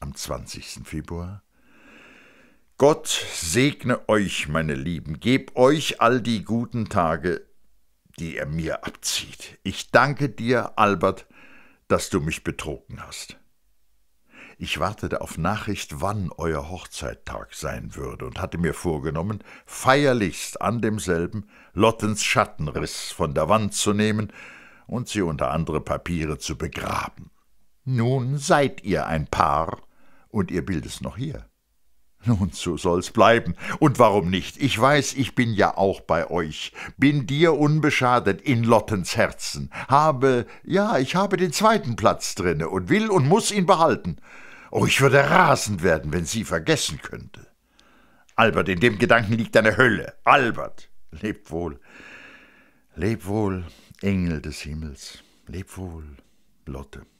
am 20. Februar Gott segne euch, meine Lieben, geb euch all die guten Tage, die er mir abzieht. Ich danke dir, Albert, dass du mich betrogen hast. Ich wartete auf Nachricht, wann euer Hochzeittag sein würde und hatte mir vorgenommen, feierlichst an demselben Lottens Schattenriss von der Wand zu nehmen und sie unter andere Papiere zu begraben. Nun seid ihr ein Paar und ihr Bild ist noch hier. Nun, so soll's bleiben. Und warum nicht? Ich weiß, ich bin ja auch bei euch, bin dir unbeschadet in Lottens Herzen, habe, ja, ich habe den zweiten Platz drinne und will und muss ihn behalten. Oh, ich würde rasend werden, wenn sie vergessen könnte. Albert, in dem Gedanken liegt eine Hölle. Albert, leb wohl. Leb wohl, Engel des Himmels. Leb wohl, Lotte.